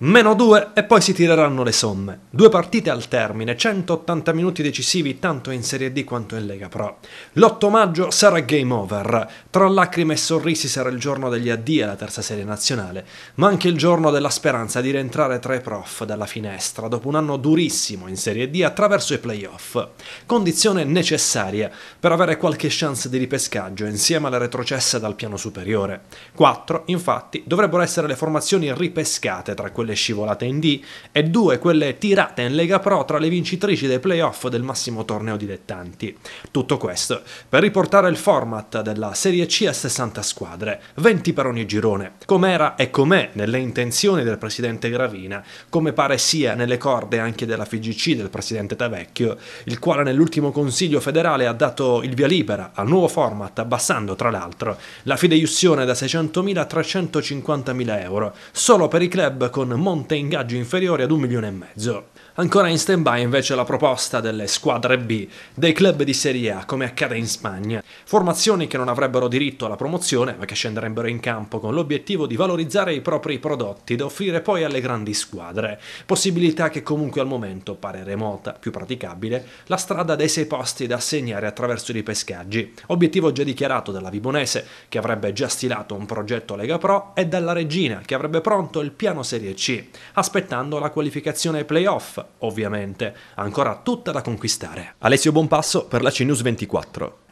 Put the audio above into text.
meno 2 e poi si tireranno le somme. Due partite al termine, 180 minuti decisivi tanto in Serie D quanto in Lega Pro. L'8 maggio sarà game over, tra lacrime e sorrisi sarà il giorno degli addi alla terza serie nazionale, ma anche il giorno della speranza di rientrare tra i prof dalla finestra dopo un anno durissimo in Serie D attraverso i playoff, condizione necessaria per avere qualche chance di ripescaggio insieme alla retrocessa dal piano superiore. 4, infatti, dovrebbero essere le formazioni ripescate tra quelle quelle scivolate in D e due quelle tirate in Lega Pro tra le vincitrici dei playoff del massimo torneo dilettanti. Tutto questo per riportare il format della Serie C a 60 squadre, 20 per ogni girone, com'era e com'è nelle intenzioni del presidente Gravina, come pare sia nelle corde anche della FGC del presidente Tavecchio, il quale nell'ultimo Consiglio federale ha dato il via libera al nuovo format abbassando tra l'altro la fideiussione da 600.000 a 350.000 euro solo per i club con monte ingaggi inferiore ad un milione e mezzo. Ancora in stand-by invece la proposta delle squadre B, dei club di Serie A, come accade in Spagna. Formazioni che non avrebbero diritto alla promozione, ma che scenderebbero in campo con l'obiettivo di valorizzare i propri prodotti da offrire poi alle grandi squadre. Possibilità che comunque al momento pare remota, più praticabile, la strada dei sei posti da assegnare attraverso i ripescaggi. Obiettivo già dichiarato dalla Vibonese, che avrebbe già stilato un progetto Lega Pro, e dalla Regina, che avrebbe pronto il piano Serie C aspettando la qualificazione ai playoff, ovviamente, ancora tutta da conquistare. Alessio Bonpasso per la CNews 24.